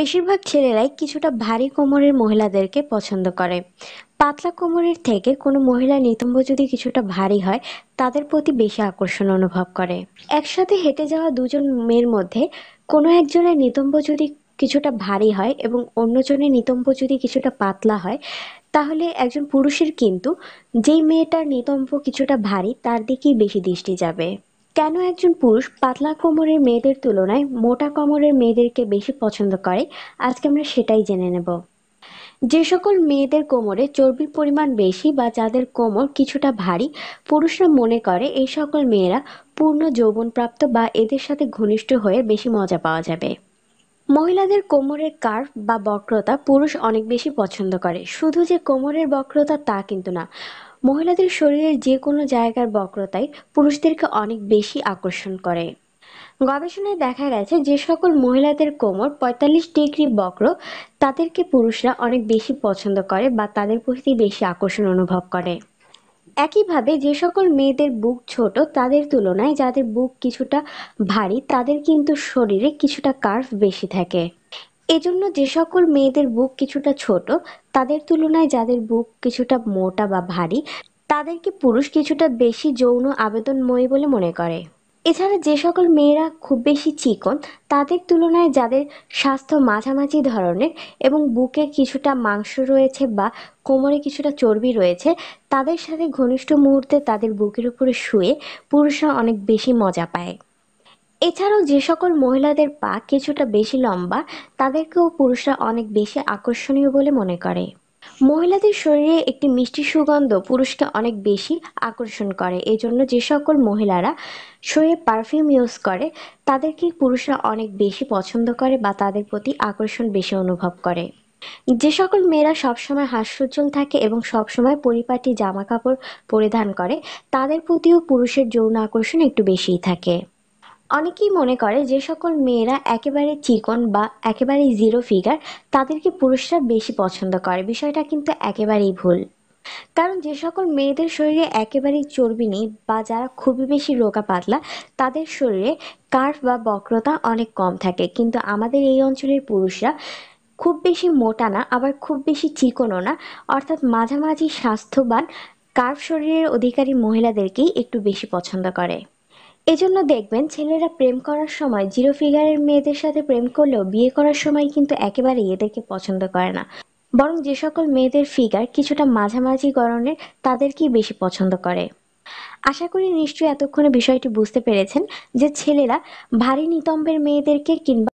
বেশিরভাগ ছেলেরাই কিছুটা ভারী কোমরের মহিলাদেরকে পছন্দ করে পাতলা কোমরের থেকে কোনো মহিলা নিতম্ব যদি কিছুটা ভারী হয় তাদের প্রতি বেশি আকর্ষণ অনুভব করে একসাথে হেঁটে যাওয়া দুজন মেয়ের মধ্যে কোনো একজনের নিতম্ব যদি কিছুটা ভারী হয় এবং অন্যজনের নিতম্ব যদি কিছুটা পাতলা হয় তাহলে একজন পুরুষের কিন্তু যেই মেয়েটার নিতম্ব কিছুটা ভারী তার দিকেই বেশি দৃষ্টি যাবে কেন একজন পুরুষ পাতলা কোমরের মেয়েদের তুলনায় মোটা কোমরের মেয়েদেরকে বেশি পছন্দ করে আজকে আমরা সেটাই জেনে নেব যে সকল মেয়েদের কোমরে চর্বির পরিমাণ বেশি বা যাদের কোমর কিছুটা ভারী পুরুষরা মনে করে এই সকল মেয়েরা পূর্ণ যৌবনপ্রাপ্ত বা এদের সাথে ঘনিষ্ঠ হয়ে বেশি মজা পাওয়া যাবে মহিলাদের কোমরের কার্ভ বা বক্রতা পুরুষ অনেক বেশি পছন্দ করে শুধু যে কোমরের বক্রতা তা কিন্তু না মহিলাদের শরীরের যে কোনো জায়গার বক্রতাই পুরুষদেরকে অনেক বেশি আকর্ষণ করে গবেষণায় দেখা গেছে যে সকল মহিলাদের কোমর ৪৫ ডিগ্রি বক্র তাদেরকে পুরুষরা অনেক বেশি পছন্দ করে বা তাদের প্রতি বেশি আকর্ষণ অনুভব করে একইভাবে যে সকল মেয়েদের বুক ছোট তাদের তুলনায় যাদের বুক কিছুটা ভারী তাদের কিন্তু শরীরে কিছুটা কার্ভ বেশি থাকে এজন্য যে সকল মেয়েদের বুক কিছুটা ছোট তাদের তুলনায় যাদের বুক কিছুটা মোটা বা ভারী তাদেরকে পুরুষ কিছুটা বেশি যৌন আবেদনময়ী বলে মনে করে এছাড়া যে সকল মেয়েরা খুব বেশি চিকন তাদের তুলনায় যাদের স্বাস্থ্য মাঝামাঝি ধরনের এবং বুকে কিছুটা মাংস রয়েছে বা কোমরে কিছুটা চর্বি রয়েছে তাদের সাথে ঘনিষ্ঠ মুহূর্তে তাদের বুকের উপরে শুয়ে পুরুষরা অনেক বেশি মজা পায় এছাড়াও যে সকল মহিলাদের পা কিছুটা বেশি লম্বা তাদেরকেও পুরুষরা অনেক বেশি আকর্ষণীয় বলে মনে করে মহিলাদের শরীরে একটি মিষ্টি সুগন্ধ পুরুষকে অনেক বেশি আকর্ষণ করে এই জন্য যে সকল মহিলারা শরীরে পারফিউম ইউজ করে তাদেরকে পুরুষরা অনেক বেশি পছন্দ করে বা তাদের প্রতি আকর্ষণ বেশি অনুভব করে যে সকল মেয়েরা সবসময় হাস্যজ্জ্বল থাকে এবং সবসময় পরিপাটি জামা কাপড় পরিধান করে তাদের প্রতিও পুরুষের যৌন আকর্ষণ একটু বেশিই থাকে অনেকেই মনে করে যে সকল মেয়েরা একেবারে চিকন বা একেবারে জিরো ফিগার তাদেরকে পুরুষরা বেশি পছন্দ করে বিষয়টা কিন্তু একেবারেই ভুল কারণ যে সকল মেয়েদের শরীরে একেবারেই চর্বি নেই বা যারা খুবই বেশি রোগা পাতলা তাদের শরীরে কার্ভ বা বক্রতা অনেক কম থাকে কিন্তু আমাদের এই অঞ্চলের পুরুষরা খুব বেশি মোটা না আবার খুব বেশি চিকনও না অর্থাৎ মাঝামাঝি স্বাস্থ্যবান কার্ভ শরীরের অধিকারী মহিলাদেরকেই একটু বেশি পছন্দ করে এজন্য দেখবেন ছেলেরা প্রেম করার সময় জিরো ফিগারের মেয়েদের সাথে প্রেম করলেও বিয়ে করার সময় কিন্তু একেবারে এদেরকে পছন্দ করে না বরং যে সকল মেয়েদের ফিগার কিছুটা মাঝামাঝি গরনের তাদেরকেই বেশি পছন্দ করে আশা করি নিশ্চয়ই এতক্ষণে বিষয়টি বুঝতে পেরেছেন যে ছেলেরা ভারী নিতম্বের মেয়েদেরকে কিংবা